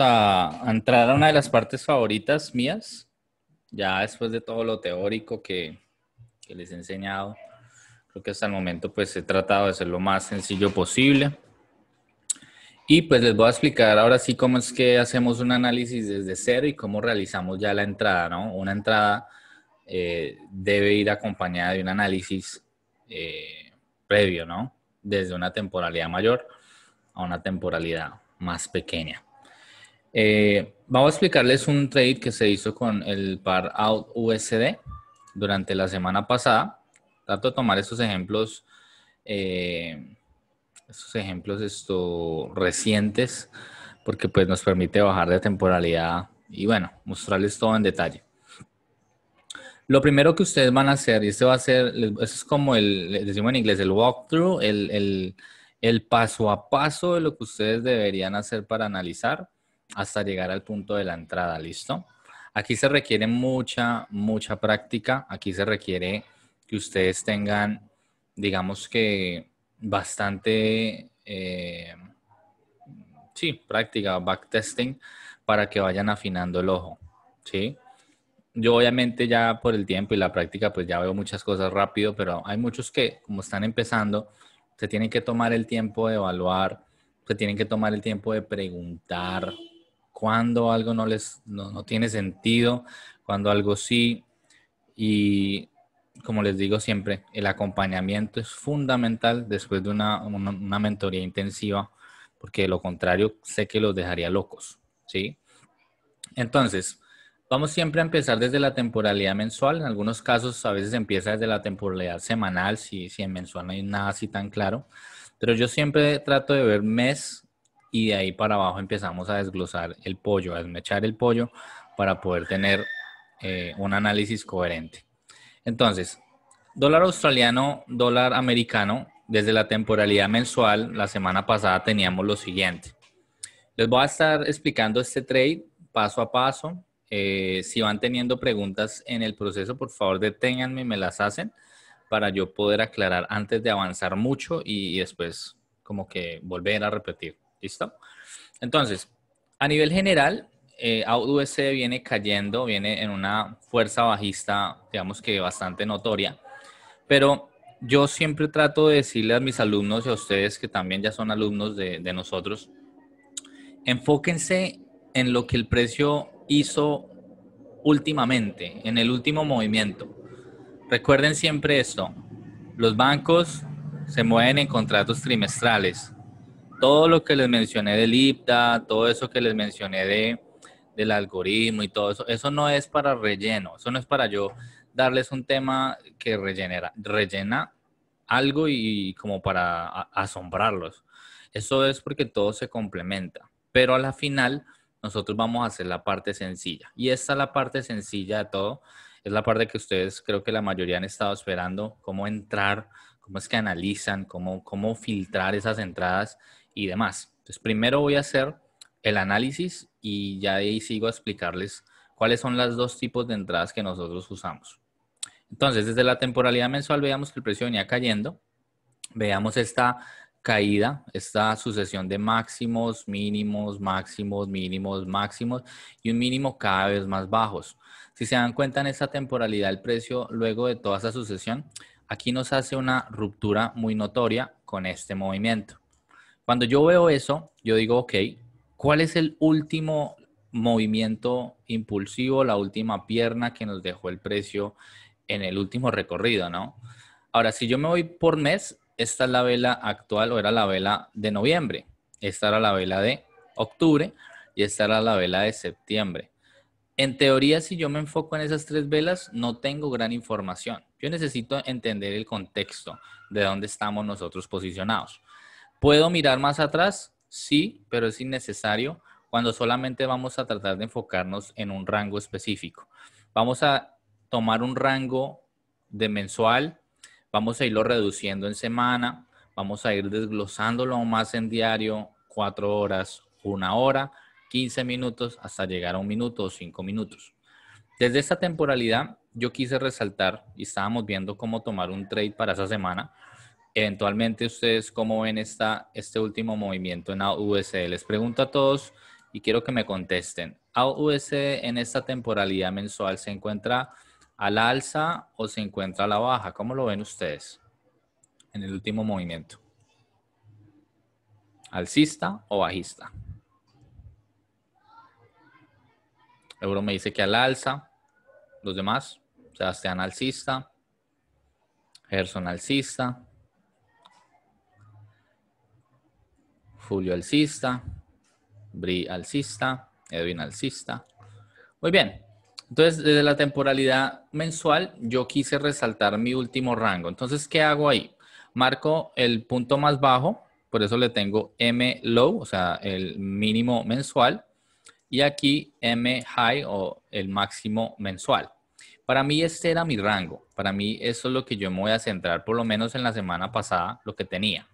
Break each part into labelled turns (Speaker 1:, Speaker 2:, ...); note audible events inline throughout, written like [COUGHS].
Speaker 1: a, entrar a una de las partes favoritas mías, ya después de todo lo teórico que, que les he enseñado. Creo que hasta el momento pues he tratado de ser lo más sencillo posible. Y pues les voy a explicar ahora sí cómo es que hacemos un análisis desde cero y cómo realizamos ya la entrada, ¿no? Una entrada eh, debe ir acompañada de un análisis eh, previo, ¿no? Desde una temporalidad mayor a una temporalidad más pequeña. Eh, vamos a explicarles un trade que se hizo con el par out USD durante la semana pasada. Trato de tomar estos ejemplos, eh, estos ejemplos recientes, porque pues nos permite bajar de temporalidad y bueno, mostrarles todo en detalle. Lo primero que ustedes van a hacer, y este va a ser, es como el, decimos en inglés, el walkthrough, el, el paso a paso de lo que ustedes deberían hacer para analizar hasta llegar al punto de la entrada, ¿listo? Aquí se requiere mucha, mucha práctica, aquí se requiere que ustedes tengan, digamos que, bastante, eh, sí, práctica, backtesting, para que vayan afinando el ojo, ¿sí? Yo obviamente ya por el tiempo y la práctica, pues ya veo muchas cosas rápido, pero hay muchos que, como están empezando, se tienen que tomar el tiempo de evaluar, se tienen que tomar el tiempo de preguntar, cuando algo no les tiene sentido, cuando algo sí. Y como les digo siempre, el acompañamiento es fundamental después de una, una, mentoría intensiva, porque de lo contrario sé que los dejaría locos, ¿sí? Entonces, vamos siempre a empezar desde la temporalidad mensual, en algunos casos a veces empieza desde la temporalidad semanal, si, si en mensual no hay nada así tan claro, pero yo siempre trato de ver mes y de ahí para abajo empezamos a desglosar el pollo, a desmechar el pollo para poder tener eh, un análisis coherente. Entonces, dólar australiano, dólar americano, desde la temporalidad mensual, la semana pasada teníamos lo siguiente. Les voy a estar explicando este trade paso a paso. Eh, si van teniendo preguntas en el proceso, por favor deténganme, me las hacen para yo poder aclarar antes de avanzar mucho y después como que volver a repetir. ¿Listo? Entonces, a nivel general, eh, viene cayendo, viene en una fuerza bajista, digamos que bastante notoria, pero yo siempre trato de decirle a mis alumnos y a ustedes que también ya son alumnos de, de nosotros, enfóquense en lo que el precio hizo últimamente, en el último movimiento. Recuerden siempre esto, los bancos se mueven en contratos trimestrales, todo lo que les mencioné del IPTA, todo eso que les mencioné de, del algoritmo y todo eso, eso no es para relleno, eso no es para yo darles un tema que rellenera, rellena algo y como para asombrarlos. Eso es porque todo se complementa, pero a la final nosotros vamos a hacer la parte sencilla. Y esta es la parte sencilla de todo, es la parte que ustedes creo que la mayoría han estado esperando, cómo entrar, cómo es que analizan, cómo, cómo filtrar esas entradas y demás. Entonces, primero voy a hacer el análisis y ya ahí sigo a explicarles cuáles son los dos tipos de entradas que nosotros usamos. Entonces, desde la temporalidad mensual veamos que el precio venía cayendo. Veamos esta caída, esta sucesión de máximos, mínimos, máximos, mínimos, máximos y un mínimo cada vez más bajos. Si se dan cuenta en esta temporalidad, el precio luego de toda esa sucesión, aquí nos hace una ruptura muy notoria con este movimiento. Cuando yo veo eso, yo digo, ok, ¿cuál es el último movimiento impulsivo, la última pierna que nos dejó el precio en el último recorrido, ¿no? Ahora, si yo me voy por mes, esta es la vela actual o era la vela de noviembre, esta era la vela de octubre y esta era la vela de septiembre. En teoría, si yo me enfoco en esas tres velas, no tengo gran información. Yo necesito entender el contexto de dónde estamos nosotros posicionados. ¿Puedo mirar más atrás? Sí, pero es innecesario cuando solamente vamos a tratar de enfocarnos en un rango específico. Vamos a tomar un rango de mensual, vamos a irlo reduciendo en semana, vamos a ir desglosándolo más en diario, cuatro horas, una hora, 15 minutos, hasta llegar a un minuto o cinco minutos. Desde esta temporalidad, yo quise resaltar, y estábamos viendo cómo tomar un trade para esa semana, Eventualmente, ¿ustedes cómo ven esta, este último movimiento en AUSD? Les pregunto a todos y quiero que me contesten. ¿AUSD en esta temporalidad mensual se encuentra al alza o se encuentra a la baja? ¿Cómo lo ven ustedes en el último movimiento? ¿Alcista o bajista? Euro me dice que al alza. Los demás, Sebastián alcista, Gerson alcista. Julio alcista, Bri alcista, Edwin alcista. Muy bien. Entonces, desde la temporalidad mensual, yo quise resaltar mi último rango. Entonces, ¿qué hago ahí? Marco el punto más bajo, por eso le tengo M low, o sea, el mínimo mensual, y aquí M high o el máximo mensual. Para mí este era mi rango, para mí eso es lo que yo me voy a centrar, por lo menos en la semana pasada, lo que tenía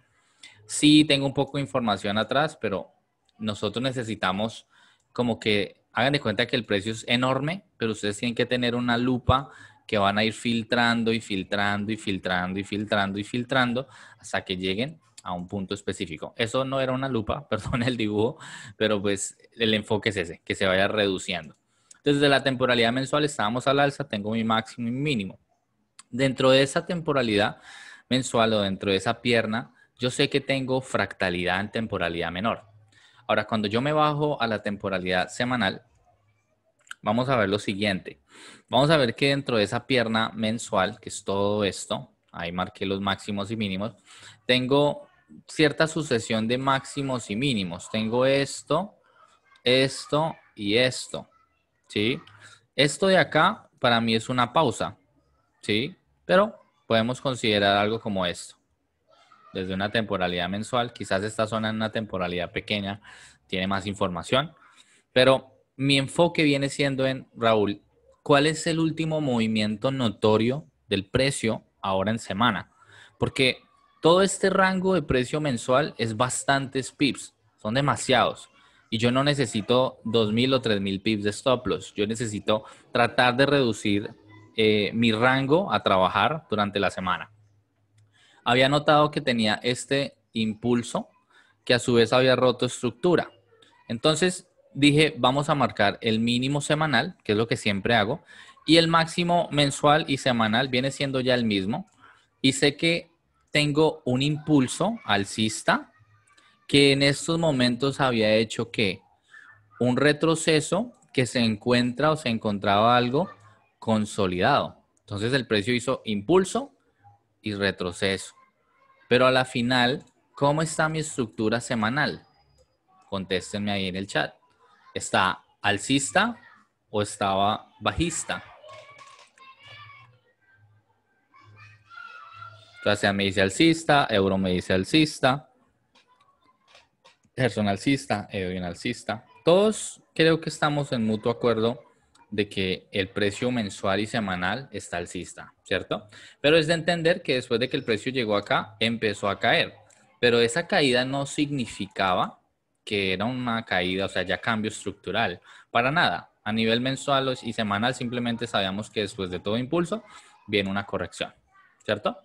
Speaker 1: sí tengo un poco de información atrás, pero nosotros necesitamos como que hagan de cuenta que el precio es enorme, pero ustedes tienen que tener una lupa que van a ir filtrando y filtrando y filtrando y filtrando y filtrando hasta que lleguen a un punto específico. Eso no era una lupa, [LAUGHS] perdón el dibujo, pero pues el enfoque es ese, que se vaya reduciendo. Desde la temporalidad mensual estábamos al alza, tengo mi máximo y mínimo. Dentro de esa temporalidad mensual o dentro de esa pierna, yo sé que tengo fractalidad en temporalidad menor. Ahora, cuando yo me bajo a la temporalidad semanal, vamos a ver lo siguiente. Vamos a ver que dentro de esa pierna mensual, que es todo esto, ahí marqué los máximos y mínimos, tengo cierta sucesión de máximos y mínimos. Tengo esto, esto y esto, ¿sí? Esto de acá para mí es una pausa, ¿sí? Pero podemos considerar algo como esto desde una temporalidad mensual. Quizás esta zona en una temporalidad pequeña tiene más información, pero mi enfoque viene siendo en, Raúl, ¿cuál es el último movimiento notorio del precio ahora en semana? Porque todo este rango de precio mensual es bastantes pips, son demasiados. Y yo no necesito mil o mil pips de stop loss. Yo necesito tratar de reducir eh, mi rango a trabajar durante la semana había notado que tenía este impulso que a su vez había roto estructura. Entonces dije, vamos a marcar el mínimo semanal, que es lo que siempre hago, y el máximo mensual y semanal viene siendo ya el mismo. Y sé que tengo un impulso alcista que en estos momentos había hecho que un retroceso que se encuentra o se encontraba algo consolidado. Entonces el precio hizo impulso, y retroceso. Pero a la final, ¿cómo está mi estructura semanal? Contéstenme ahí en el chat. ¿Está alcista o estaba bajista? Clase me dice alcista, euro me dice alcista, personal alcista, euro alcista. Todos creo que estamos en mutuo acuerdo de que el precio mensual y semanal está alcista, ¿cierto? Pero es de entender que después de que el precio llegó acá, empezó a caer. Pero esa caída no significaba que era una caída, o sea, ya cambio estructural, para nada. A nivel mensual y semanal simplemente sabíamos que después de todo impulso viene una corrección, ¿cierto?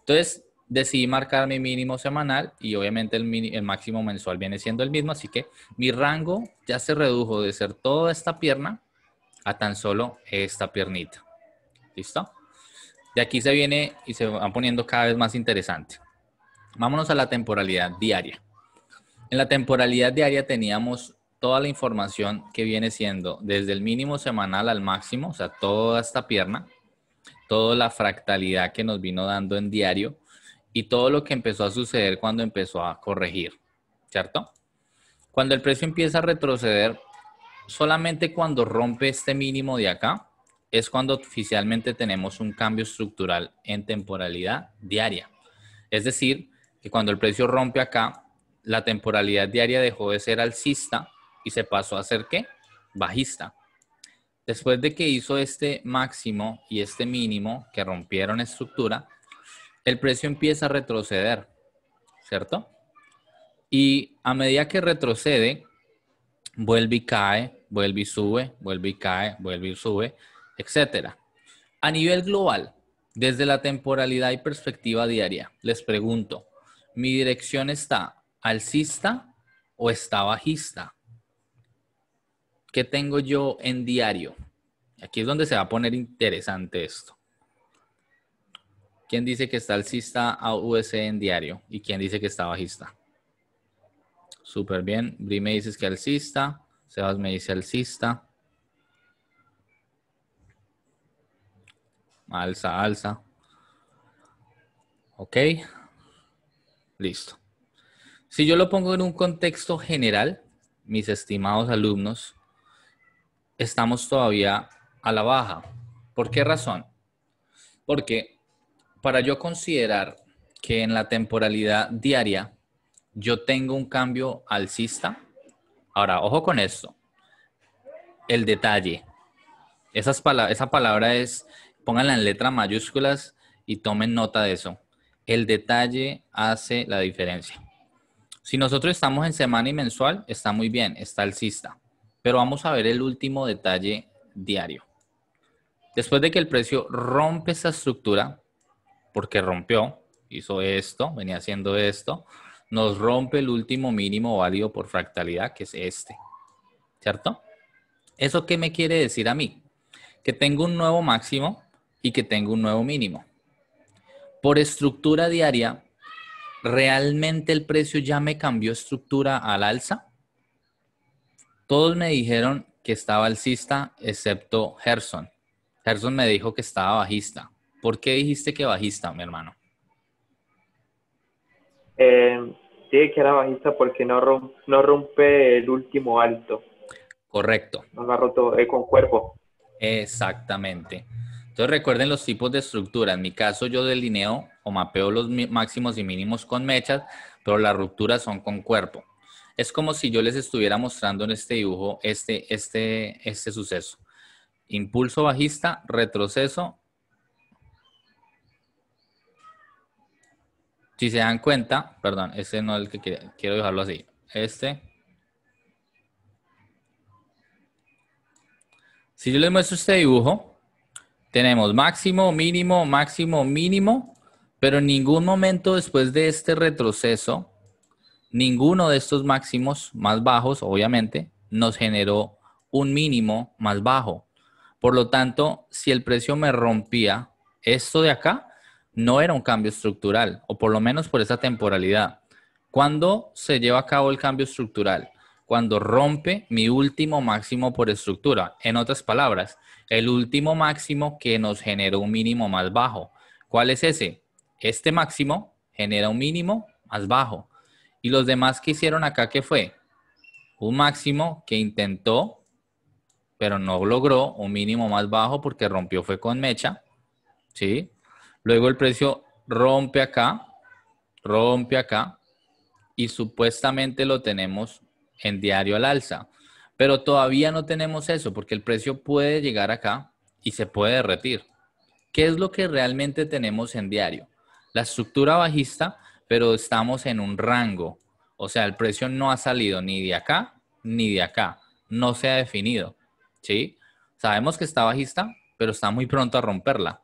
Speaker 1: Entonces, decidí marcar mi mínimo semanal y obviamente el, máximo mensual viene siendo el mismo, así que mi rango ya se redujo de ser toda esta pierna a tan solo esta piernita. ¿Listo? De aquí se viene y se va poniendo cada vez más interesante. Vámonos a la temporalidad diaria. En la temporalidad diaria teníamos toda la información que viene siendo desde el mínimo semanal al máximo, o sea, toda esta pierna, toda la fractalidad que nos vino dando en diario y todo lo que empezó a suceder cuando empezó a corregir, ¿cierto? Cuando el precio empieza a retroceder, Solamente cuando rompe este mínimo de acá es cuando oficialmente tenemos un cambio estructural en temporalidad diaria. Es decir, que cuando el precio rompe acá, la temporalidad diaria dejó de ser alcista y se pasó a ser qué? Bajista. Después de que hizo este máximo y este mínimo que rompieron estructura, el precio empieza a retroceder, ¿cierto? Y a medida que retrocede, vuelve y cae vuelve y sube, vuelve y cae, vuelve y sube, etcétera. A nivel global, desde la temporalidad y perspectiva diaria, les pregunto, ¿mi dirección está alcista o está bajista? ¿Qué tengo yo en diario? Aquí es donde se va a poner interesante esto. ¿Quién dice que está alcista a USD en diario? ¿Y quién dice que está bajista? Súper bien. Bri me dices que alcista. Sebas me dice alcista. Alza, alza. Ok. Listo. Si yo lo pongo en un contexto general, mis estimados alumnos, estamos todavía a la baja. ¿Por qué razón? Porque para yo considerar que en la temporalidad diaria yo tengo un cambio alcista, Ahora, ojo con esto. El detalle. Esas esa palabra es, pónganla en letra mayúsculas y tomen nota de eso. El detalle hace la diferencia. Si nosotros estamos en semana y mensual, está muy bien, está alcista. Pero vamos a ver el último detalle diario. Después de que el precio rompe esa estructura, porque rompió, hizo esto, venía haciendo esto, nos rompe el último mínimo válido por fractalidad, que es este. ¿Cierto? ¿Eso qué me quiere decir a mí? Que tengo un nuevo máximo y que tengo un nuevo mínimo. Por estructura diaria, ¿realmente el precio ya me cambió estructura al alza? Todos me dijeron que estaba alcista, excepto Gerson. Gerson me dijo que estaba bajista. ¿Por qué dijiste que bajista, mi hermano? Eh, que era bajista porque no, rompe el último alto. Correcto. No lo ha roto eh, con cuerpo. Exactamente. Entonces recuerden los tipos de estructura. En mi caso yo delineo o mapeo los máximos y mínimos con mechas, pero las rupturas son con cuerpo. Es como si yo les estuviera mostrando en este dibujo este, este, este suceso. Impulso bajista, retroceso, Si se dan cuenta, perdón, este no es el que quiero dejarlo así. Este. Si yo les muestro este dibujo, tenemos máximo, mínimo, máximo, mínimo, pero en ningún momento después de este retroceso, ninguno de estos máximos más bajos, obviamente, nos generó un mínimo más bajo. Por lo tanto, si el precio me rompía esto de acá, no era un cambio estructural, o por lo menos por esa temporalidad. ¿Cuándo se lleva a cabo el cambio estructural? Cuando rompe mi último máximo por estructura. En otras palabras, el último máximo que nos generó un mínimo más bajo. ¿Cuál es ese? Este máximo genera un mínimo más bajo. Y los demás que hicieron acá, ¿qué fue? Un máximo que intentó, pero no logró un mínimo más bajo porque rompió fue con mecha. ¿Sí? Luego el precio rompe acá, rompe acá y supuestamente lo tenemos en diario al alza. Pero todavía no tenemos eso porque el precio puede llegar acá y se puede derretir. ¿Qué es lo que realmente tenemos en diario? La estructura bajista, pero estamos en un rango. O sea, el precio no ha salido ni de acá ni de acá. No se ha definido. ¿Sí? Sabemos que está bajista, pero está muy pronto a romperla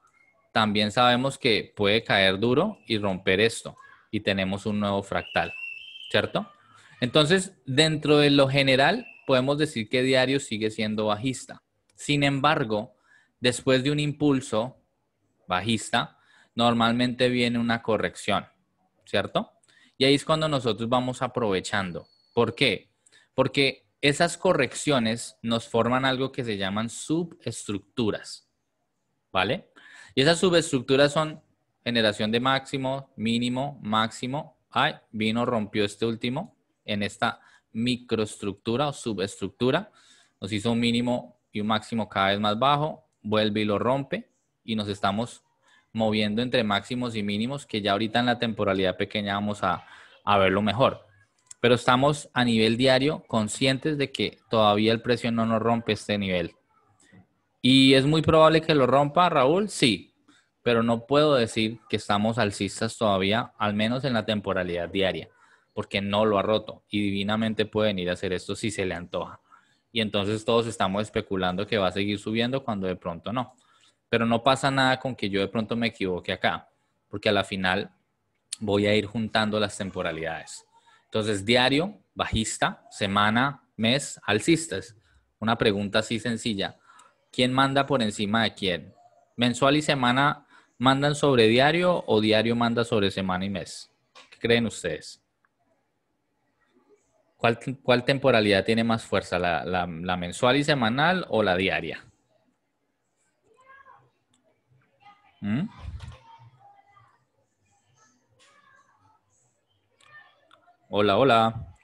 Speaker 1: también sabemos que puede caer duro y romper esto y tenemos un nuevo fractal, ¿cierto? Entonces, dentro de lo general, podemos decir que diario sigue siendo bajista. Sin embargo, después de un impulso bajista, normalmente viene una corrección, ¿cierto? Y ahí es cuando nosotros vamos aprovechando. ¿Por qué? Porque esas correcciones nos forman algo que se llaman subestructuras, ¿vale? Y esas subestructuras son generación de máximo, mínimo, máximo. Ay, vino, rompió este último en esta microestructura o subestructura. Nos hizo un mínimo y un máximo cada vez más bajo. Vuelve y lo rompe. Y nos estamos moviendo entre máximos y mínimos, que ya ahorita en la temporalidad pequeña vamos a, a verlo mejor. Pero estamos a nivel diario conscientes de que todavía el precio no nos rompe este nivel y es muy probable que lo rompa, Raúl, sí, pero no puedo decir que estamos alcistas todavía, al menos en la temporalidad diaria, porque no lo ha roto y divinamente pueden ir a hacer esto si se le antoja. Y entonces todos estamos especulando que va a seguir subiendo cuando de pronto no. Pero no pasa nada con que yo de pronto me equivoque acá, porque a la final voy a ir juntando las temporalidades. Entonces, diario, bajista, semana, mes, alcistas. Una pregunta así sencilla. ¿Quién manda por encima de quién? ¿Mensual y semana mandan sobre diario o diario manda sobre semana y mes? ¿Qué creen ustedes? ¿Cuál, temporalidad tiene más fuerza? ¿La, mensual y semanal o la diaria? ¿Mm? Hola, hola.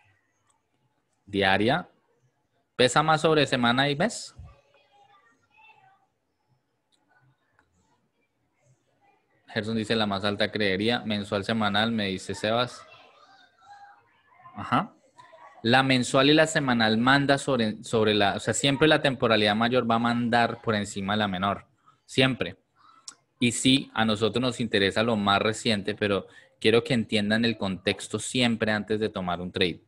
Speaker 1: Diaria. ¿Pesa más sobre semana y mes? Gerson dice la más alta creería, mensual, semanal, me dice Sebas. Ajá. La mensual y la semanal manda sobre, sobre la, o sea, siempre la temporalidad mayor va a mandar por encima de la menor, siempre. Y sí, a nosotros nos interesa lo más reciente, pero quiero que entiendan el contexto siempre antes de tomar un trade.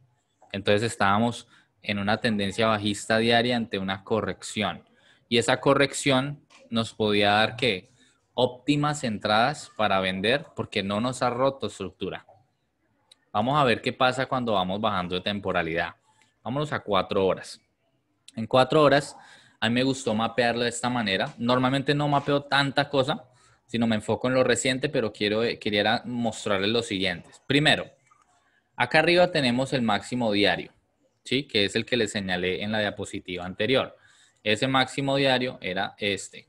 Speaker 1: Entonces estábamos en una tendencia bajista diaria ante una corrección. Y esa corrección nos podía dar que óptimas entradas para vender porque no nos ha roto estructura. Vamos a ver qué pasa cuando vamos bajando de temporalidad. Vámonos a cuatro horas. En cuatro horas, a mí me gustó mapearlo de esta manera. Normalmente no mapeo tanta cosa, sino me enfoco en lo reciente, pero quiero, quería mostrarles lo siguiente. Primero, acá arriba tenemos el máximo diario, ¿sí? que es el que les señalé en la diapositiva anterior. Ese máximo diario era este,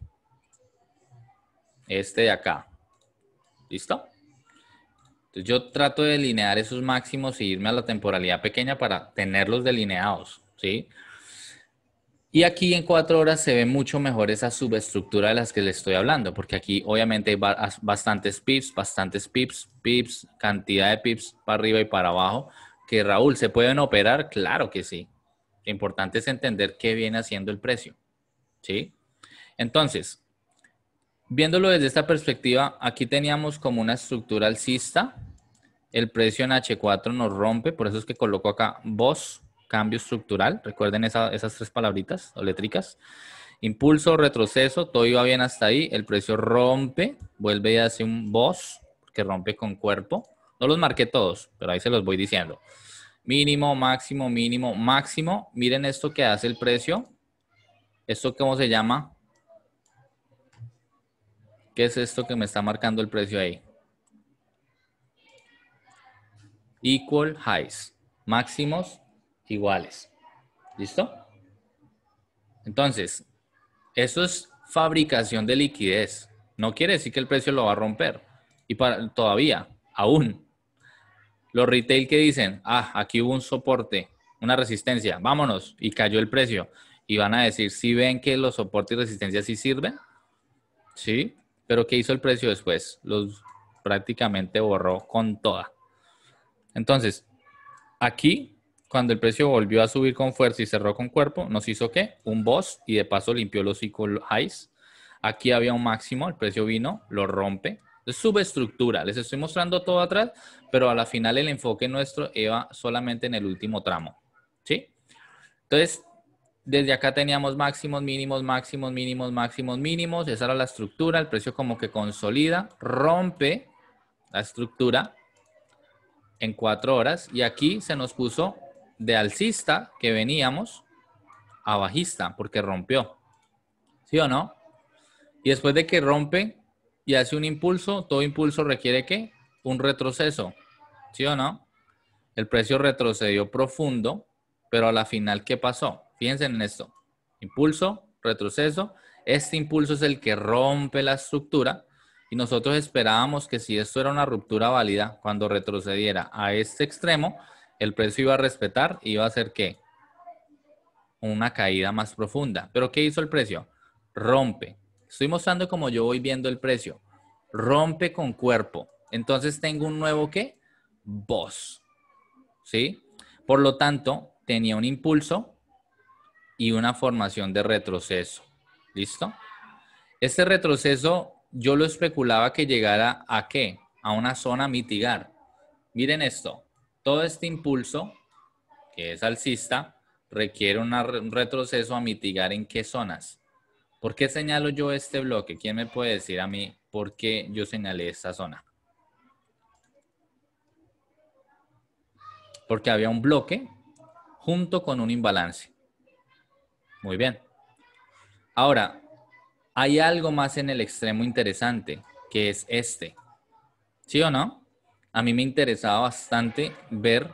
Speaker 1: este de acá. ¿Listo? Entonces yo trato de delinear esos máximos y irme a la temporalidad pequeña para tenerlos delineados, ¿sí? Y aquí en cuatro horas se ve mucho mejor esa subestructura de las que le estoy hablando, porque aquí obviamente hay bastantes pips, bastantes pips, pips, cantidad de pips para arriba y para abajo. Que Raúl, ¿se pueden operar? Claro que sí. Lo importante es entender qué viene haciendo el precio, ¿sí? Entonces, Viéndolo desde esta perspectiva, aquí teníamos como una estructura alcista. El precio en H4 nos rompe, por eso es que coloco acá voz, cambio estructural. Recuerden esas tres palabritas eléctricas, Impulso, retroceso, todo iba bien hasta ahí. El precio rompe, vuelve y hace un voz que rompe con cuerpo. No los marqué todos, pero ahí se los voy diciendo. Mínimo, máximo, mínimo, máximo. Miren esto que hace el precio. ¿Esto cómo se llama? ¿Qué es esto que me está marcando el precio ahí? Equal highs, máximos iguales. ¿Listo? Entonces, eso es fabricación de liquidez. No quiere decir que el precio lo va a romper. Y para, todavía, aún. Los retail que dicen, ah, aquí hubo un soporte, una resistencia, vámonos, y cayó el precio. Y van a decir, si ¿sí ven que los soportes y resistencias sí sirven, ¿sí? Pero ¿qué hizo el precio después? Los prácticamente borró con toda. Entonces, aquí, cuando el precio volvió a subir con fuerza y cerró con cuerpo, nos hizo qué? Un boss y de paso limpió los ciclos highs. Aquí había un máximo, el precio vino, lo rompe. Es subestructura, les estoy mostrando todo atrás, pero a la final el enfoque nuestro iba solamente en el último tramo. ¿Sí? Entonces, desde acá teníamos máximos, mínimos, máximos, mínimos, máximos, mínimos. Esa era la estructura. El precio como que consolida, rompe la estructura en cuatro horas. Y aquí se nos puso de alcista que veníamos a bajista porque rompió. ¿Sí o no? Y después de que rompe y hace un impulso, todo impulso requiere que un retroceso. ¿Sí o no? El precio retrocedió profundo, pero a la final, ¿qué pasó? Fíjense en esto. Impulso, retroceso. Este impulso es el que rompe la estructura y nosotros esperábamos que si esto era una ruptura válida, cuando retrocediera a este extremo, el precio iba a respetar y iba a hacer que una caída más profunda. Pero ¿qué hizo el precio? Rompe. Estoy mostrando como yo voy viendo el precio. Rompe con cuerpo. Entonces tengo un nuevo qué? BOS. ¿Sí? Por lo tanto, tenía un impulso, y una formación de retroceso. ¿Listo? Este retroceso yo lo especulaba que llegara a qué? A una zona a mitigar. Miren esto, todo este impulso que es alcista requiere un retroceso a mitigar en qué zonas. ¿Por qué señalo yo este bloque? ¿Quién me puede decir a mí por qué yo señalé esta zona? Porque había un bloque junto con un imbalance. Muy bien. Ahora, hay algo más en el extremo interesante, que es este. ¿Sí o no? A mí me interesaba bastante ver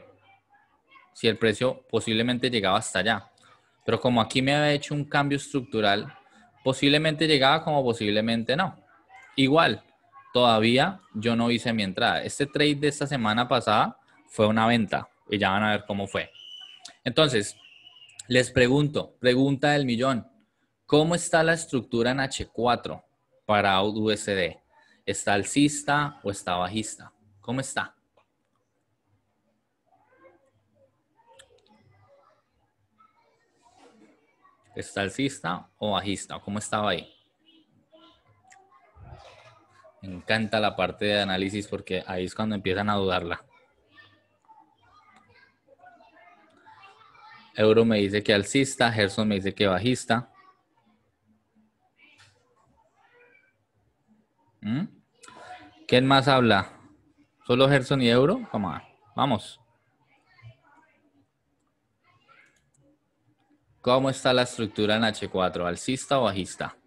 Speaker 1: si el precio posiblemente llegaba hasta allá. Pero como aquí me había hecho un cambio estructural, posiblemente llegaba como posiblemente no. Igual, todavía yo no hice mi entrada. Este trade de esta semana pasada fue una venta y ya van a ver cómo fue. Entonces, les pregunto, pregunta del millón, ¿cómo está la estructura en H4 para AUDUSD? ¿Está alcista o está bajista? ¿Cómo está? ¿Está alcista o bajista? ¿Cómo estaba ahí? Me encanta la parte de análisis porque ahí es cuando empiezan a dudarla. Euro me dice que alcista, Gerson me dice que bajista. ¿Mm? ¿Quién más habla? ¿Solo Gerson y Euro? Vamos Vamos. ¿Cómo está la estructura en H4? ¿Alcista o bajista?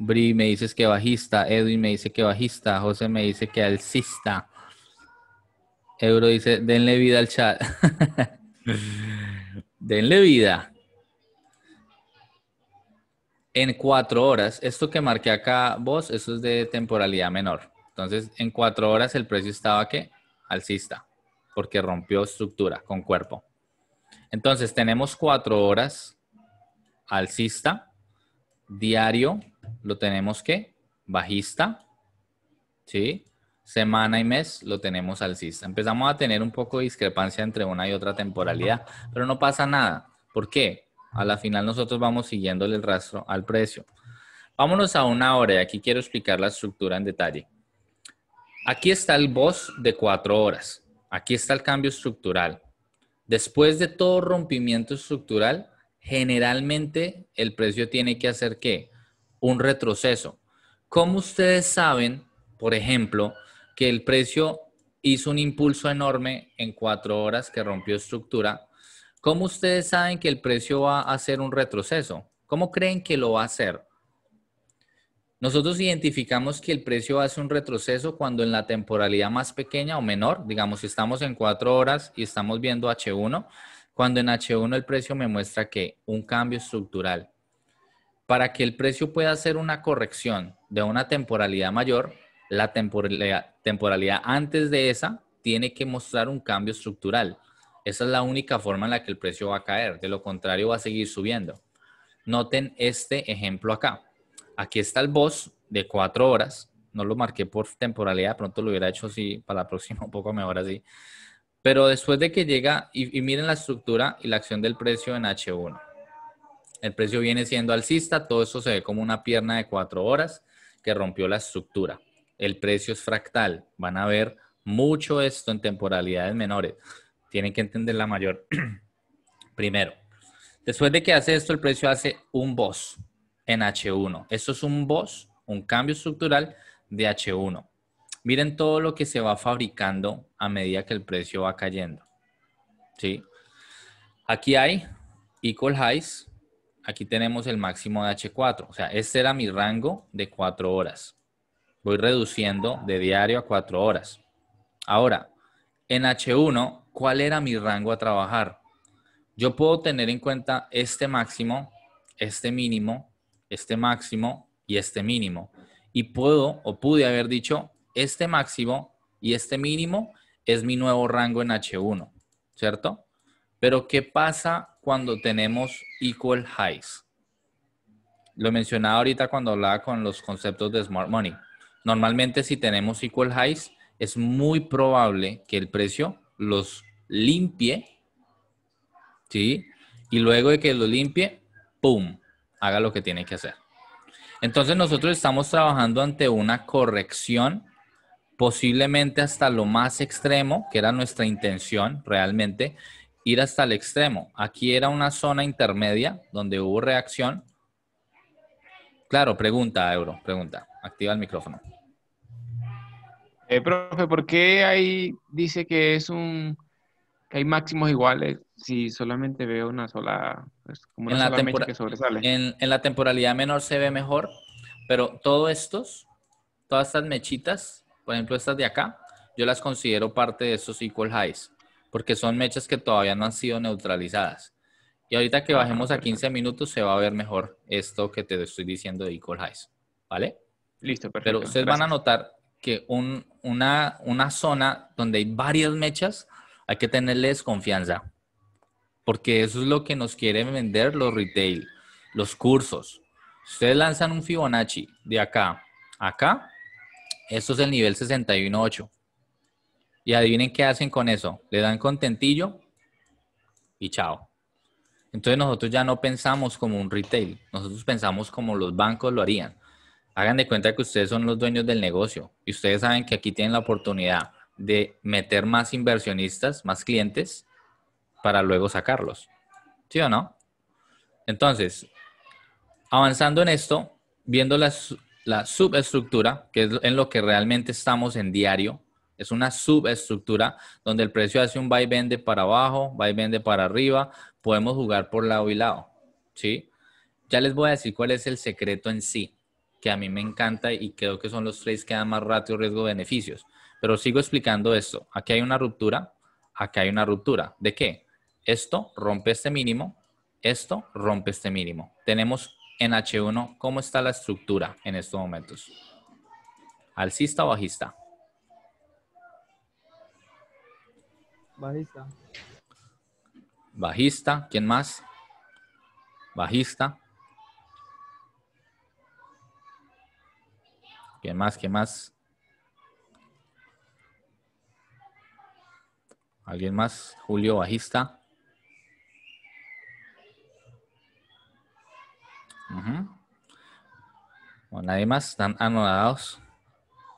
Speaker 1: Bri me dice que bajista, Edwin me dice que bajista, José me dice que alcista. Euro dice, denle vida al chat. [LAUGHS] Denle vida. En cuatro horas, esto que marqué acá vos, eso es de temporalidad menor. Entonces, en cuatro horas el precio estaba que alcista, porque rompió estructura con cuerpo. Entonces, tenemos cuatro horas alcista, diario lo tenemos que bajista, ¿sí? semana y mes lo tenemos al alcista. Empezamos a tener un poco de discrepancia entre una y otra temporalidad, pero no pasa nada. ¿Por qué? A la final nosotros vamos siguiéndole el rastro al precio. Vámonos a una hora y aquí quiero explicar la estructura en detalle. Aquí está el boss de cuatro horas. Aquí está el cambio estructural. Después de todo rompimiento estructural, generalmente el precio tiene que hacer qué? Un retroceso. Como ustedes saben, por ejemplo, que el precio hizo un impulso enorme en cuatro horas que rompió estructura. ¿Cómo ustedes saben que el precio va a hacer un retroceso? ¿Cómo creen que lo va a hacer? Nosotros identificamos que el precio hace un retroceso cuando en la temporalidad más pequeña o menor, digamos si estamos en cuatro horas y estamos viendo H1, cuando en H1 el precio me muestra que un cambio estructural. Para que el precio pueda hacer una corrección de una temporalidad mayor, la temporalidad, antes de esa tiene que mostrar un cambio estructural. Esa es la única forma en la que el precio va a caer. De lo contrario, va a seguir subiendo. Noten este ejemplo acá. Aquí está el boss de cuatro horas. No lo marqué por temporalidad. pronto lo hubiera hecho así para la próxima, [LAUGHS] un poco mejor así. Pero después de que llega, y, y miren la estructura y la acción del precio en H1. El precio viene siendo alcista. Todo eso se ve como una pierna de cuatro horas que rompió la estructura el precio es fractal. Van a ver mucho esto en temporalidades menores. Tienen que entender la mayor [CLEARS THROAT] primero. Después de que hace esto, el precio hace un boss en H1. Esto es un boss, un cambio estructural de H1. Miren todo lo que se va fabricando a medida que el precio va cayendo. ¿Sí? Aquí hay equal highs. Aquí tenemos el máximo de H4. O sea, este era mi rango de 4 horas voy reduciendo de diario a cuatro horas. Ahora, en H1, ¿cuál era mi rango a trabajar? Yo puedo tener en cuenta este máximo, este mínimo, este máximo y este mínimo. Y puedo o pude haber dicho, este máximo y este mínimo es mi nuevo rango en H1, ¿cierto? Pero ¿qué pasa cuando tenemos equal highs? Lo mencionaba ahorita cuando hablaba con los conceptos de smart money. Normalmente si tenemos equal Highs, es muy probable que el precio los limpie, ¿sí? Y luego de que lo limpie, ¡pum! Haga lo que tiene que hacer. Entonces nosotros estamos trabajando ante una corrección, posiblemente hasta lo más extremo, que era nuestra intención realmente, ir hasta el extremo. Aquí era una zona intermedia donde hubo reacción. Claro, pregunta, Euro, pregunta. Activa el micrófono. Eh, profe, ¿por qué ahí dice que es un que hay máximos iguales si solamente veo una sola, pues, como una en que sobresale? En, la temporalidad menor se ve mejor, pero todos estos, todas estas mechitas, por ejemplo estas de acá, yo las considero parte de esos equal highs, porque son mechas que todavía no han sido neutralizadas. Y ahorita que ah, bajemos a 15 minutos se va a ver mejor esto que te estoy diciendo de equal highs, ¿vale? Listo, perfecto. Pero ustedes van a notar una, zona donde hay varias mechas, hay que tenerles confianza, porque eso es lo que nos quieren vender los retail, los cursos. ustedes lanzan un Fibonacci de acá a acá, esto es el nivel 61.8. Y adivinen qué hacen con eso. Le dan contentillo y chao. Entonces nosotros ya no pensamos como un retail, nosotros pensamos como los bancos lo harían hagan de cuenta que ustedes son los dueños del negocio y ustedes saben que aquí tienen la oportunidad de meter más inversionistas, más clientes, para luego sacarlos. ¿Sí o no? Entonces, avanzando en esto, viendo la, la subestructura, que es en lo que realmente estamos en diario, es una subestructura donde el precio hace un va y vende para abajo, va y vende para arriba, podemos jugar por lado y lado. ¿Sí? Ya les voy a decir cuál es el secreto en sí que a mí me encanta y creo que son los tres que dan más ratio riesgo-beneficios. Pero sigo explicando esto. Aquí hay una ruptura, aquí hay una ruptura. ¿De qué? Esto rompe este mínimo, esto rompe este mínimo. Tenemos en H1 cómo está la estructura en estos momentos. ¿Alcista o bajista? Bajista. Bajista, ¿quién más? Bajista. ¿Quién más? ¿Quién más? ¿Alguien más? Julio Bajista. bueno, nadie más. Están anodados.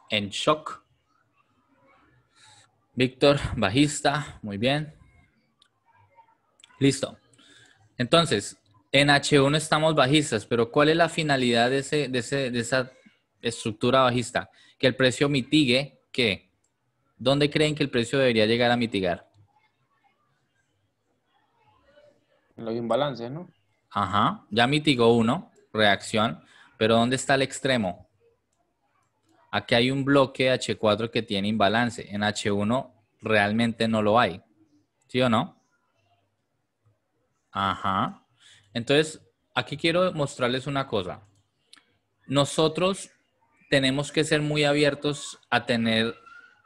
Speaker 1: En shock. Víctor, bajista. Muy bien. Listo. Entonces, en H1 estamos bajistas, pero ¿cuál es la finalidad de, ese, de, ese, de esa estructura bajista, que el precio mitigue, ¿qué? ¿Dónde creen que el precio debería llegar a mitigar? Los imbalances, ¿no? Ajá, ya mitigó uno, reacción, pero ¿dónde está el extremo? Aquí hay un bloque H4 que tiene imbalance, en H1 realmente no lo hay, ¿sí o no? Ajá, entonces aquí quiero mostrarles una cosa. Nosotros tenemos que ser muy abiertos a tener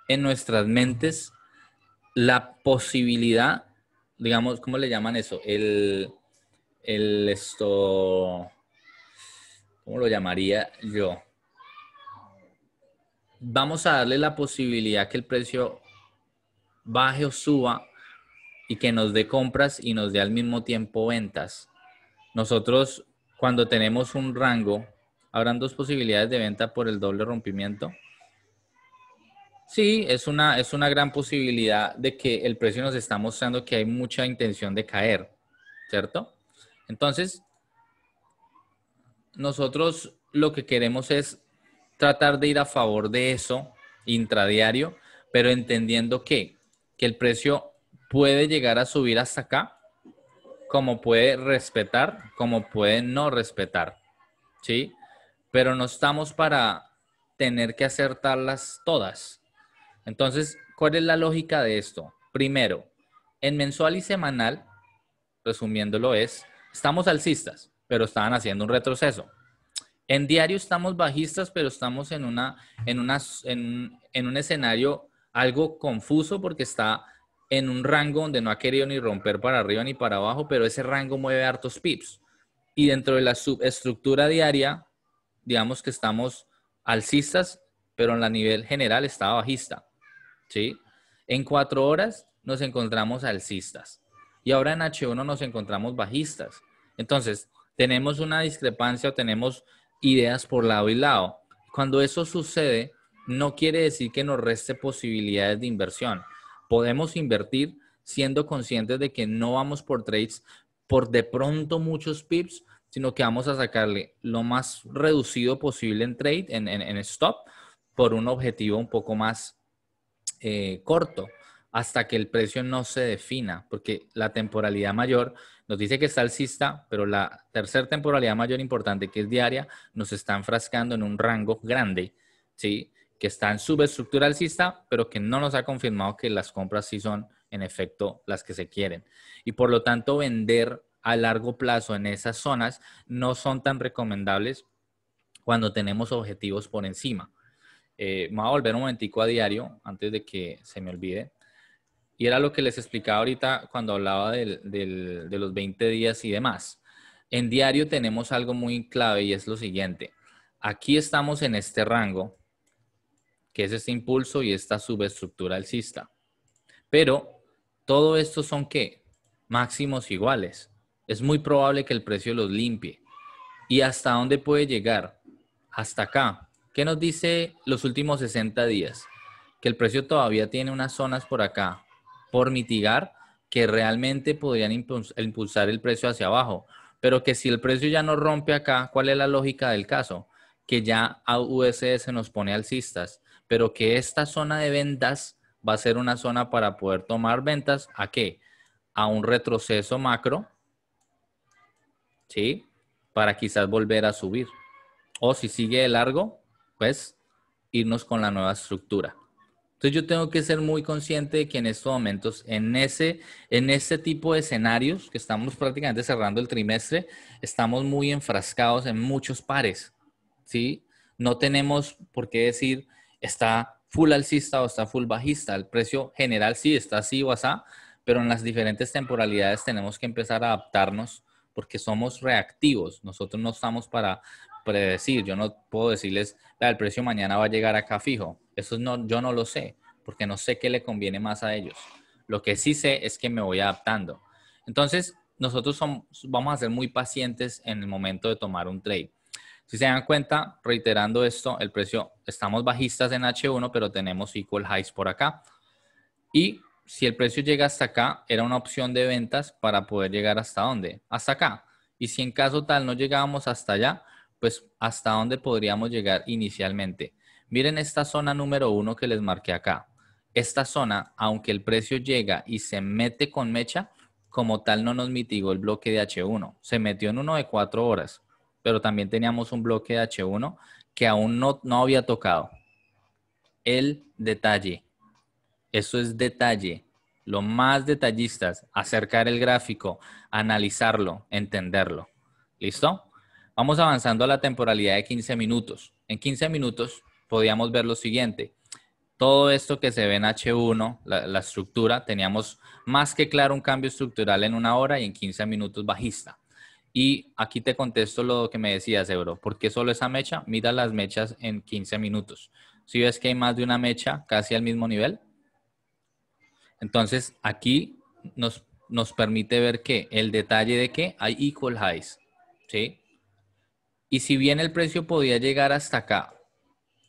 Speaker 1: en nuestras mentes la posibilidad, digamos, ¿cómo le llaman eso? El, esto, ¿cómo lo llamaría yo? Vamos a darle la posibilidad que el precio baje o suba y que nos dé compras y nos dé al mismo tiempo ventas. Nosotros cuando tenemos un rango ¿Habrán dos posibilidades de venta por el doble rompimiento? Sí, es una, es una gran posibilidad de que el precio nos está mostrando que hay mucha intención de caer, ¿cierto? Entonces, nosotros lo que queremos es tratar de ir a favor de eso intradiario, pero entendiendo que, que el precio puede llegar a subir hasta acá, como puede respetar, como puede no respetar, ¿sí? pero no estamos para tener que acertarlas todas. Entonces, ¿cuál es la lógica de esto? Primero, en mensual y semanal, resumiéndolo es, estamos alcistas, pero estaban haciendo un retroceso. En diario estamos bajistas, pero estamos en, una, en, en, en un escenario algo confuso porque está en un rango donde no ha querido ni romper para arriba ni para abajo, pero ese rango mueve hartos pips. Y dentro de la subestructura diaria digamos que estamos alcistas, pero en la nivel general estaba bajista, ¿sí? En cuatro horas nos encontramos alcistas y ahora en H1 nos encontramos bajistas. Entonces, tenemos una discrepancia o tenemos ideas por lado y lado. Cuando eso sucede, no quiere decir que nos reste posibilidades de inversión. Podemos invertir siendo conscientes de que no vamos por trades por de pronto muchos pips, sino que vamos a sacarle lo más reducido posible en trade, en, stop, por un objetivo un poco más eh, corto, hasta que el precio no se defina, porque la temporalidad mayor nos dice que está alcista, pero la tercera temporalidad mayor importante, que es diaria, nos está enfrascando en un rango grande, ¿sí? que está en subestructura alcista, pero que no nos ha confirmado que las compras sí son en efecto las que se quieren. Y por lo tanto, vender a largo plazo en esas zonas no son tan recomendables cuando tenemos objetivos por encima. Eh, me voy a volver un momentico a diario antes de que se me olvide. Y era lo que les explicaba ahorita cuando hablaba de los 20 días y demás. En diario tenemos algo muy clave y es lo siguiente. Aquí estamos en este rango, que es este impulso y esta subestructura alcista. Pero todo esto son qué? Máximos iguales es muy probable que el precio los limpie. ¿Y hasta dónde puede llegar? Hasta acá. ¿Qué nos dice los últimos 60 días? Que el precio todavía tiene unas zonas por acá por mitigar que realmente podrían impulsar el precio hacia abajo. Pero que si el precio ya no rompe acá, ¿cuál es la lógica del caso? Que ya a se nos pone alcistas, pero que esta zona de ventas va a ser una zona para poder tomar ventas a qué? A un retroceso macro ¿sí? Para quizás volver a subir. O si sigue de largo, pues irnos con la nueva estructura. Entonces yo tengo que ser muy consciente de que en estos momentos, en ese, en ese tipo de escenarios que estamos prácticamente cerrando el trimestre, estamos muy enfrascados en muchos pares, ¿sí? No tenemos por qué decir está full alcista o está full bajista. El precio general sí está así o así, pero en las diferentes temporalidades tenemos que empezar a adaptarnos porque somos reactivos. Nosotros no estamos para predecir. Yo no puedo decirles, el precio mañana va a llegar acá fijo. Eso no, yo no lo sé, porque no sé qué le conviene más a ellos. Lo que sí sé es que me voy adaptando. Entonces, nosotros somos, vamos a ser muy pacientes en el momento de tomar un trade. Si se dan cuenta, reiterando esto, el precio, estamos bajistas en H1, pero tenemos equal highs por acá. Y si el precio llega hasta acá, era una opción de ventas para poder llegar hasta dónde, hasta acá. Y si en caso tal no llegábamos hasta allá, pues hasta dónde podríamos llegar inicialmente. Miren esta zona número uno que les marqué acá. Esta zona, aunque el precio llega y se mete con mecha, como tal no nos mitigó el bloque de H1. Se metió en uno de cuatro horas, pero también teníamos un bloque de H1 que aún no, no había tocado. El detalle, eso es detalle, lo más detallistas, acercar el gráfico, analizarlo, entenderlo. ¿Listo? Vamos avanzando a la temporalidad de 15 minutos. En 15 minutos podíamos ver lo siguiente. Todo esto que se ve en H1, la, estructura, teníamos más que claro un cambio estructural en una hora y en 15 minutos bajista. Y aquí te contesto lo que me decías, Ebro. ¿Por qué solo esa mecha? Mira las mechas en 15 minutos. Si ves que hay más de una mecha casi al mismo nivel, entonces, aquí nos, nos permite ver que el detalle de que hay equal highs, Y si bien el precio podía llegar hasta acá,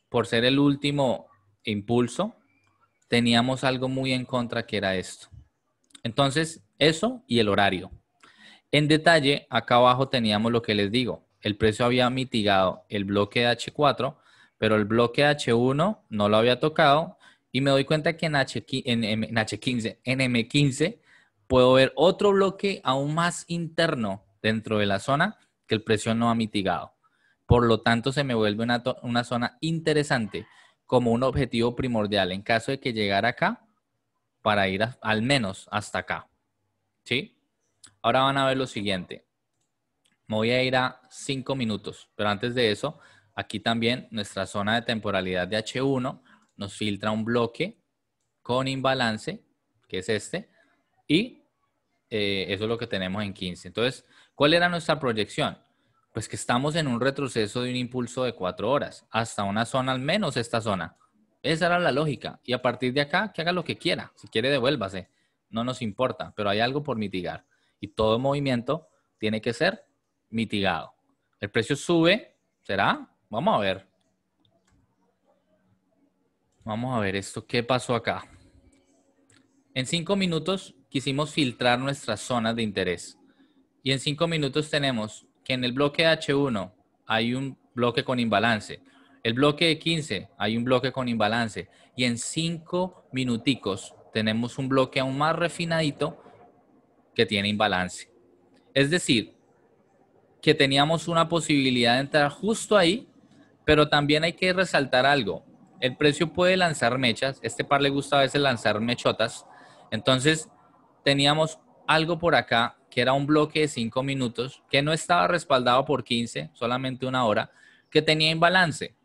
Speaker 1: por ser el último impulso, teníamos algo muy en contra que era esto. Entonces, eso y el horario. En detalle, acá abajo teníamos lo que les digo. El precio había mitigado el bloque H4, pero el bloque H1 no lo había tocado y me doy cuenta que en, H, en, H15, en M15, puedo ver otro bloque aún más interno dentro de la zona que el precio no ha mitigado. Por lo tanto, se me vuelve una, zona interesante como un objetivo primordial en caso de que llegara acá para ir al menos hasta acá. ¿Sí? Ahora van a ver lo siguiente. Me voy a ir a 5 minutos, pero antes de eso, aquí también nuestra zona de temporalidad de H1 nos filtra un bloque con imbalance, que es este, y eh, eso es lo que tenemos en 15. Entonces, ¿cuál era nuestra proyección? Pues que estamos en un retroceso de un impulso de 4 horas, hasta una zona, al menos esta zona. Esa era la lógica. Y a partir de acá, que haga lo que quiera. Si quiere, devuélvase. No nos importa, pero hay algo por mitigar. Y todo movimiento tiene que ser mitigado. El precio sube, ¿será? Vamos a ver. Vamos a ver esto, ¿qué pasó acá? En cinco minutos quisimos filtrar nuestras zonas de interés. Y en cinco minutos tenemos que en el bloque H1 hay un bloque con imbalance. El bloque de 15 hay un bloque con imbalance. Y en cinco minuticos tenemos un bloque aún más refinadito que tiene imbalance. Es decir, que teníamos una posibilidad de entrar justo ahí, pero también hay que resaltar algo. El precio puede lanzar mechas. Este par le gusta a veces lanzar mechotas. Entonces, teníamos algo por acá que era un bloque de 5 minutos, que no estaba respaldado por 15, solamente una hora, que tenía imbalance.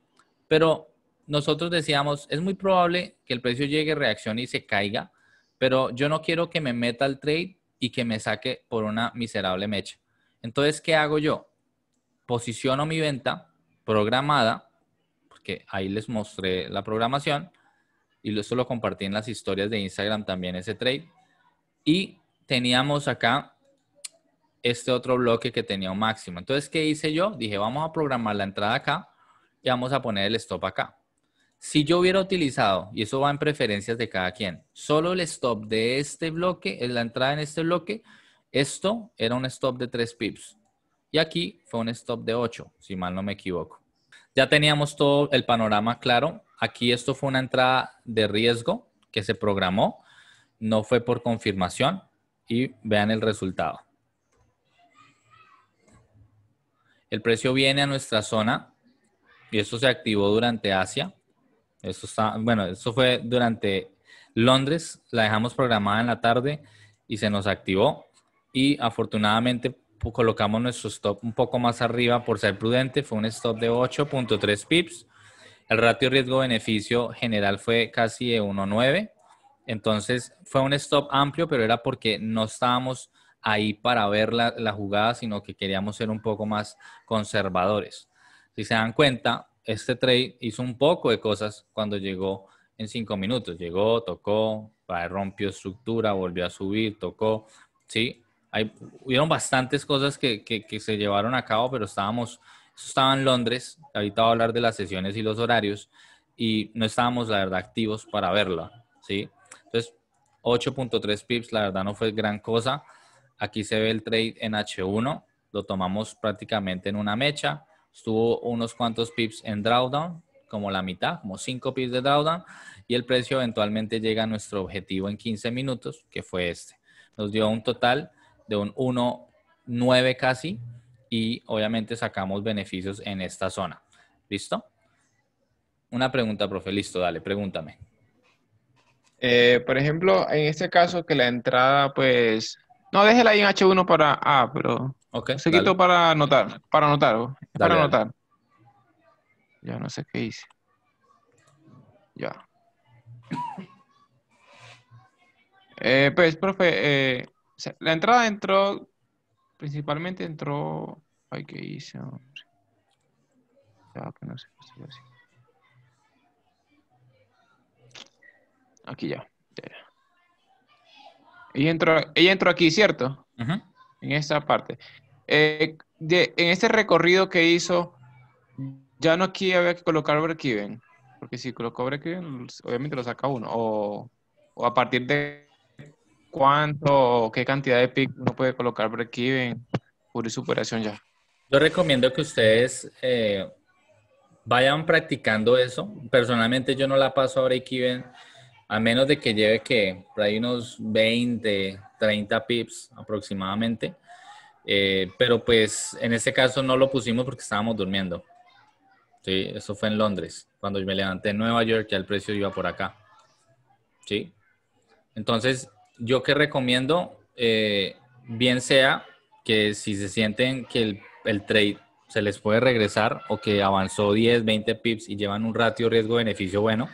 Speaker 1: Pero nosotros decíamos, es muy probable que el precio llegue, reaccione y se caiga, pero yo no quiero que me meta al trade y que me saque por una miserable mecha. Entonces, ¿qué hago yo? Posiciono mi venta programada ahí les mostré la programación y eso lo compartí en las historias de Instagram también, ese trade. Y teníamos acá este otro bloque que tenía un máximo. Entonces, ¿qué hice yo? Dije, vamos a programar la entrada acá y vamos a poner el stop acá. Si yo hubiera utilizado, y eso va en preferencias de cada quien, solo el stop de este bloque, la entrada en este bloque, esto era un stop de 3 pips. Y aquí fue un stop de 8, si mal no me equivoco. Ya teníamos todo el panorama claro. Aquí esto fue una entrada de riesgo que se programó, no fue por confirmación y vean el resultado. El precio viene a nuestra zona y esto se activó durante Asia. Esto está, bueno, esto fue durante Londres, la dejamos programada en la tarde y se nos activó y afortunadamente colocamos nuestro stop un poco más arriba por ser prudente, fue un stop de 8.3 pips. El ratio riesgo-beneficio general fue casi de 1.9. Entonces fue un stop amplio, pero era porque no estábamos ahí para ver la, la, jugada, sino que queríamos ser un poco más conservadores. Si se dan cuenta, este trade hizo un poco de cosas cuando llegó en cinco minutos. Llegó, tocó, rompió estructura, volvió a subir, tocó, ¿sí? Hay, hubieron bastantes cosas que, que, se llevaron a cabo, pero estábamos, estaba en Londres, ahorita voy a hablar de las sesiones y los horarios, y no estábamos, la verdad, activos para verla, ¿sí? Entonces, 8.3 pips, la verdad, no fue gran cosa. Aquí se ve el trade en H1, lo tomamos prácticamente en una mecha, estuvo unos cuantos pips en drawdown, como la mitad, como 5 pips de drawdown, y el precio eventualmente llega a nuestro objetivo en 15 minutos, que fue este. Nos dio un total de un 1,9 casi y obviamente sacamos beneficios en esta zona. ¿Listo? Una pregunta, profe. Listo, dale, pregúntame. Eh, por ejemplo, en este caso que la entrada, pues... No, déjela ahí en H1 para ah, pero... Ok. Se quito para anotar, para anotar, para anotar. Ya no sé qué hice. Ya. [COUGHS] Eh, pues, profe, eh, la entrada entró, principalmente entró... Ay, ¿qué hice, que no Aquí ya. Ella, entró, aquí, ¿cierto? En esta parte. Eh, en este recorrido que hizo, ya no aquí había que colocar break Porque si colocó break obviamente lo saca uno. O, o a partir de cuánto qué cantidad de pips uno puede colocar break-even por superación ya? Yo recomiendo que ustedes eh, vayan practicando eso. Personalmente yo no la paso a break-even a menos de que lleve que por ahí unos 20, 30 pips aproximadamente. Eh, pero pues en este caso no lo pusimos porque estábamos durmiendo. Sí, eso fue en Londres. Cuando yo me levanté en Nueva York ya el precio iba por acá. Sí. Entonces yo que recomiendo, eh, bien sea que si se sienten que el, el, trade se les puede regresar o que avanzó 10, 20 pips y llevan un ratio riesgo-beneficio bueno,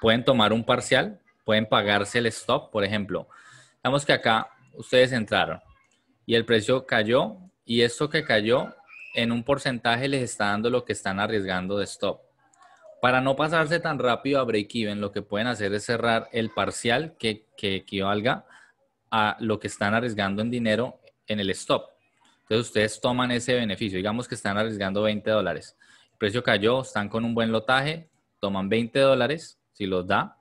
Speaker 1: pueden tomar un parcial, pueden pagarse el stop, por ejemplo. Digamos que acá ustedes entraron y el precio cayó y esto que cayó en un porcentaje les está dando lo que están arriesgando de stop. Para no pasarse tan rápido a break-even, lo que pueden hacer es cerrar el parcial que, que equivalga a lo que están arriesgando en dinero en el stop. Entonces ustedes toman ese beneficio, digamos que están arriesgando 20 dólares. El precio cayó, están con un buen lotaje, toman 20 dólares, si los da,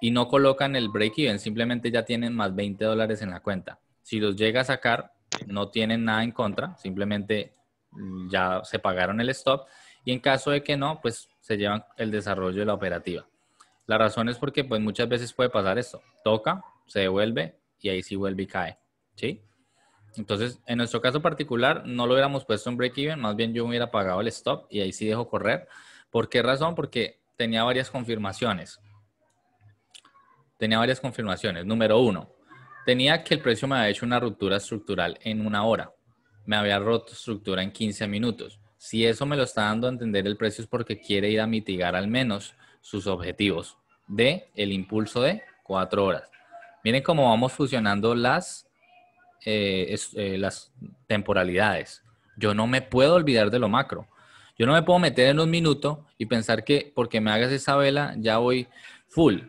Speaker 1: y no colocan el break-even, simplemente ya tienen más 20 dólares en la cuenta. Si los llega a sacar, no tienen nada en contra, simplemente mm, ya se pagaron el stop y en caso de que no, pues se llevan el desarrollo de la operativa. La razón es porque pues muchas veces puede pasar esto, toca, se devuelve y ahí sí vuelve y cae, ¿sí? Entonces, en nuestro caso particular, no lo hubiéramos puesto en break-even, más bien yo hubiera pagado el stop y ahí sí dejo correr. ¿Por qué razón? Porque tenía varias confirmaciones. Tenía varias confirmaciones. Número uno, tenía que el precio me había hecho una ruptura estructural en una hora. Me había roto estructura en 15 minutos. Si eso me lo está dando a entender el precio es porque quiere ir a mitigar al menos sus objetivos de el impulso de cuatro horas. Miren cómo vamos fusionando las, eh, eh, las temporalidades. Yo no me puedo olvidar de lo macro. Yo no me puedo meter en un minuto y pensar que porque me hagas esa vela ya voy full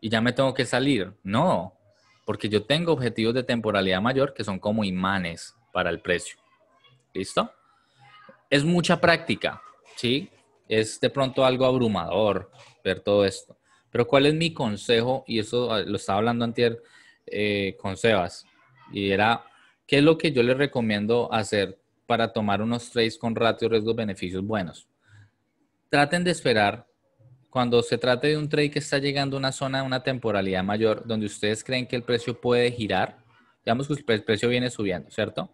Speaker 1: y ya me tengo que salir. No, porque yo tengo objetivos de temporalidad mayor que son como imanes para el precio. ¿Listo? es mucha práctica, ¿sí? Es de pronto algo abrumador ver todo esto. Pero ¿cuál es mi consejo? Y eso ah, lo estaba hablando antes eh, con Sebas. Y era, ¿qué es lo que yo les recomiendo hacer para tomar unos trades con ratio riesgo beneficios buenos? Traten de esperar cuando se trate de un trade que está llegando a una zona, una temporalidad mayor, donde ustedes creen que el precio puede girar. Digamos que el precio viene subiendo, ¿cierto?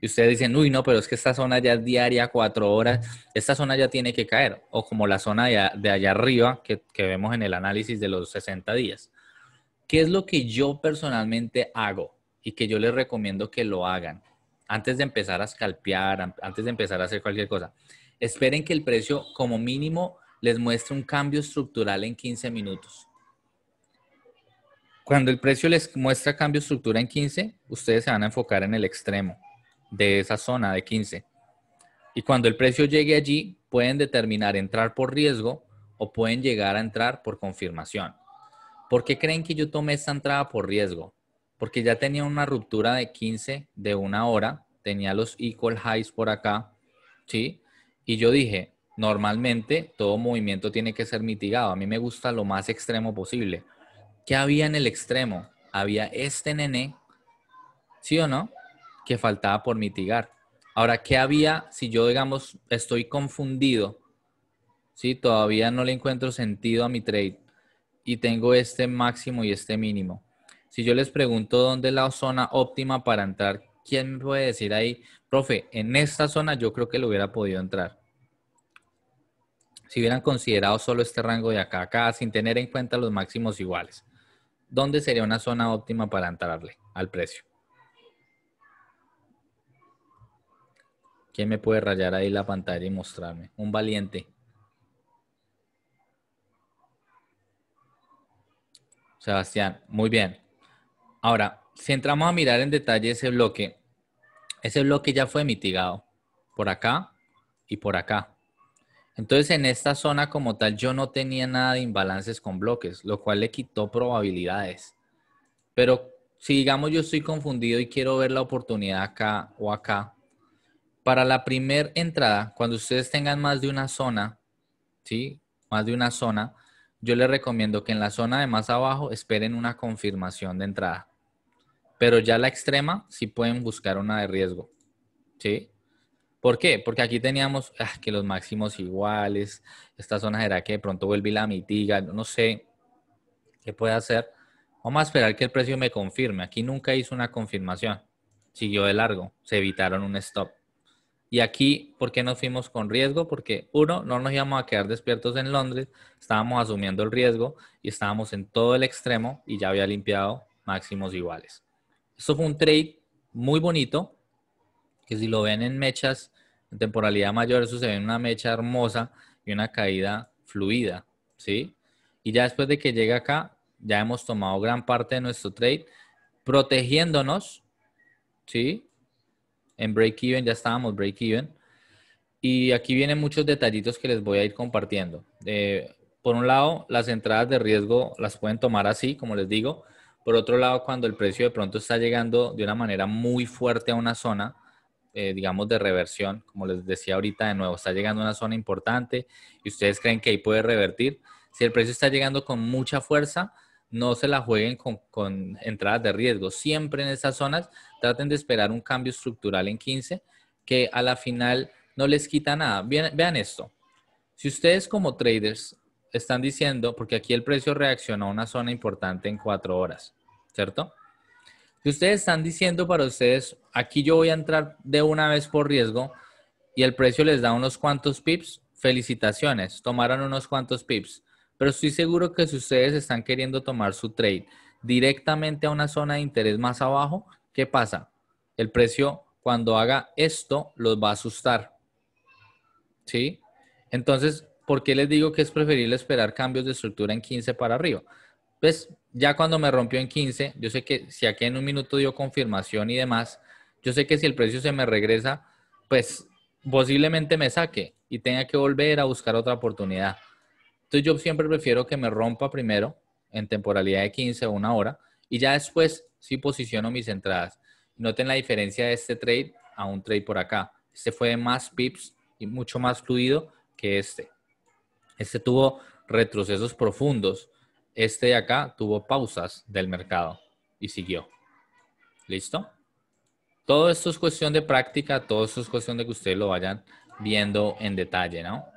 Speaker 1: y ustedes dicen, uy, no, pero es que esta zona ya es diaria, cuatro horas, esta zona ya tiene que caer, o como la zona de, allá arriba que, vemos en el análisis de los 60 días. ¿Qué es lo que yo personalmente hago y que yo les recomiendo que lo hagan antes de empezar a escalpear, antes de empezar a hacer cualquier cosa? Esperen que el precio como mínimo les muestre un cambio estructural en 15 minutos. Cuando el precio les muestra cambio estructural en 15, ustedes se van a enfocar en el extremo de esa zona de 15. Y cuando el precio llegue allí, pueden determinar entrar por riesgo o pueden llegar a entrar por confirmación. ¿Por qué creen que yo tomé esta entrada por riesgo? Porque ya tenía una ruptura de 15 de una hora, tenía los equal highs por acá, ¿sí? Y yo dije, normalmente todo movimiento tiene que ser mitigado. A mí me gusta lo más extremo posible. ¿Qué había en el extremo? Había este nene, ¿sí o no? que faltaba por mitigar. Ahora, ¿qué había si yo, digamos, estoy confundido? Si Todavía no le encuentro sentido a mi trade y tengo este máximo y este mínimo. Si yo les pregunto dónde es la zona óptima para entrar, ¿quién me puede decir ahí, profe, en esta zona yo creo que lo hubiera podido entrar? Si hubieran considerado solo este rango de acá, acá, sin tener en cuenta los máximos iguales, ¿dónde sería una zona óptima para entrarle al precio? ¿Quién me puede rayar ahí la pantalla y mostrarme? Un valiente. Sebastián, muy bien. Ahora, si entramos a mirar en detalle ese bloque, ese bloque ya fue mitigado por acá y por acá. Entonces, en esta zona como tal, yo no tenía nada de imbalances con bloques, lo cual le quitó probabilidades. Pero si digamos yo estoy confundido y quiero ver la oportunidad acá o acá, para la primera entrada, cuando ustedes tengan más de una zona, ¿sí? Más de una zona, yo les recomiendo que en la zona de más abajo esperen una confirmación de entrada. Pero ya la extrema sí pueden buscar una de riesgo, ¿sí? ¿Por qué? Porque aquí teníamos ah, que los máximos iguales, esta zona era que de pronto vuelve la mitiga, no sé qué puede hacer. Vamos a esperar que el precio me confirme. Aquí nunca hizo una confirmación. Siguió de largo. Se evitaron un stop. Y aquí, ¿por qué nos fuimos con riesgo? Porque uno, no nos íbamos a quedar despiertos en Londres, estábamos asumiendo el riesgo y estábamos en todo el extremo y ya había limpiado máximos iguales. Esto fue un trade muy bonito, que si lo ven en mechas, en temporalidad mayor, eso se ve en una mecha hermosa y una caída fluida, ¿sí? Y ya después de que llega acá, ya hemos tomado gran parte de nuestro trade protegiéndonos, ¿sí? en break-even, ya estábamos break-even. Y aquí vienen muchos detallitos que les voy a ir compartiendo. Eh, por un lado, las entradas de riesgo las pueden tomar así, como les digo. Por otro lado, cuando el precio de pronto está llegando de una manera muy fuerte a una zona, eh, digamos, de reversión, como les decía ahorita de nuevo, está llegando a una zona importante y ustedes creen que ahí puede revertir. Si el precio está llegando con mucha fuerza, no se la jueguen con, entradas de riesgo. Siempre en esas zonas traten de esperar un cambio estructural en 15 que a la final no les quita nada. Vean, vean esto. Si ustedes como traders están diciendo, porque aquí el precio reaccionó a una zona importante en 4 horas, ¿cierto? Si ustedes están diciendo para ustedes, aquí yo voy a entrar de una vez por riesgo y el precio les da unos cuantos pips, felicitaciones, tomaron unos cuantos pips pero estoy seguro que si ustedes están queriendo tomar su trade directamente a una zona de interés más abajo, ¿qué pasa? El precio cuando haga esto los va a asustar. ¿Sí? Entonces, ¿por qué les digo que es preferible esperar cambios de estructura en 15 para arriba? Pues ya cuando me rompió en 15, yo sé que si aquí en un minuto dio confirmación y demás, yo sé que si el precio se me regresa, pues posiblemente me saque y tenga que volver a buscar otra oportunidad. Entonces yo siempre prefiero que me rompa primero en temporalidad de 15 o una hora y ya después sí posiciono mis entradas. Noten la diferencia de este trade a un trade por acá. Este fue de más pips y mucho más fluido que este. Este tuvo retrocesos profundos. Este de acá tuvo pausas del mercado y siguió. ¿Listo? Todo esto es cuestión de práctica, todo esto es cuestión de que ustedes lo vayan viendo en detalle, ¿no?